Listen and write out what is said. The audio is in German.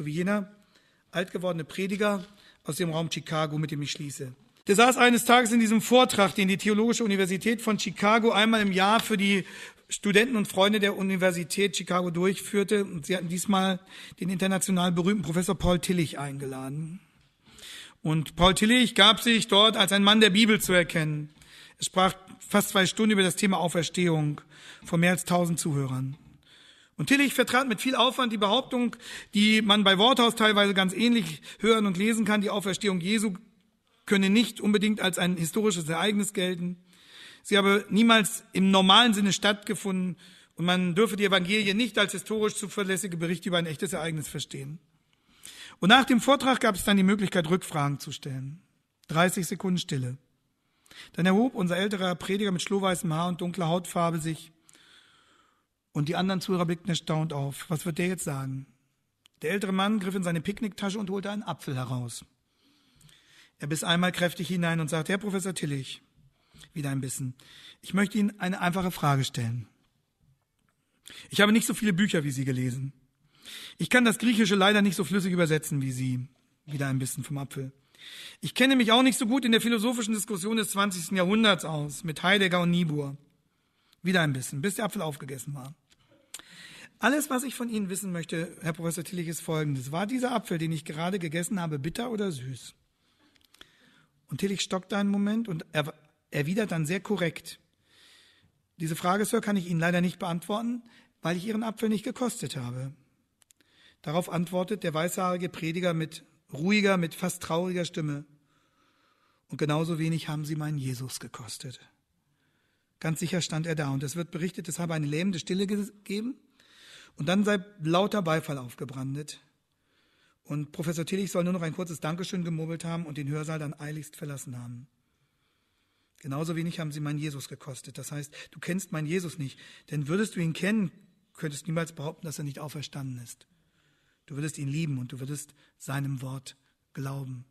sowie jener altgewordene Prediger aus dem Raum Chicago, mit dem ich schließe. Der saß eines Tages in diesem Vortrag, den die Theologische Universität von Chicago einmal im Jahr für die Studenten und Freunde der Universität Chicago durchführte. Und sie hatten diesmal den international berühmten Professor Paul Tillich eingeladen. Und Paul Tillich gab sich dort als ein Mann der Bibel zu erkennen. Er sprach fast zwei Stunden über das Thema Auferstehung vor mehr als tausend Zuhörern. Und Tillich vertrat mit viel Aufwand die Behauptung, die man bei Worthaus teilweise ganz ähnlich hören und lesen kann, die Auferstehung Jesu könne nicht unbedingt als ein historisches Ereignis gelten. Sie habe niemals im normalen Sinne stattgefunden und man dürfe die Evangelien nicht als historisch zuverlässige Berichte über ein echtes Ereignis verstehen. Und nach dem Vortrag gab es dann die Möglichkeit, Rückfragen zu stellen. 30 Sekunden Stille. Dann erhob unser älterer Prediger mit schlohweißem Haar und dunkler Hautfarbe sich und die anderen Zuhörer blickten erstaunt auf. Was wird der jetzt sagen? Der ältere Mann griff in seine Picknicktasche und holte einen Apfel heraus. Er biss einmal kräftig hinein und sagte, Herr Professor Tillich, wieder ein bisschen, ich möchte Ihnen eine einfache Frage stellen. Ich habe nicht so viele Bücher wie Sie gelesen. Ich kann das Griechische leider nicht so flüssig übersetzen wie Sie, wieder ein bisschen vom Apfel. Ich kenne mich auch nicht so gut in der philosophischen Diskussion des 20. Jahrhunderts aus, mit Heidegger und Niebuhr. Wieder ein bisschen, bis der Apfel aufgegessen war. Alles, was ich von Ihnen wissen möchte, Herr Professor Tillich, ist folgendes. War dieser Apfel, den ich gerade gegessen habe, bitter oder süß? Und Tillich stockt einen Moment und er erwidert dann sehr korrekt. Diese Frage, Sir, kann ich Ihnen leider nicht beantworten, weil ich Ihren Apfel nicht gekostet habe. Darauf antwortet der weißhaarige Prediger mit ruhiger, mit fast trauriger Stimme. Und genauso wenig haben sie meinen Jesus gekostet. Ganz sicher stand er da. Und es wird berichtet, es habe eine lähmende Stille gegeben. Und dann sei lauter Beifall aufgebrandet. Und Professor Tillich soll nur noch ein kurzes Dankeschön gemurmelt haben und den Hörsaal dann eiligst verlassen haben. Genauso wenig haben sie meinen Jesus gekostet. Das heißt, du kennst meinen Jesus nicht. Denn würdest du ihn kennen, könntest niemals behaupten, dass er nicht auferstanden ist. Du würdest ihn lieben und du würdest seinem Wort glauben.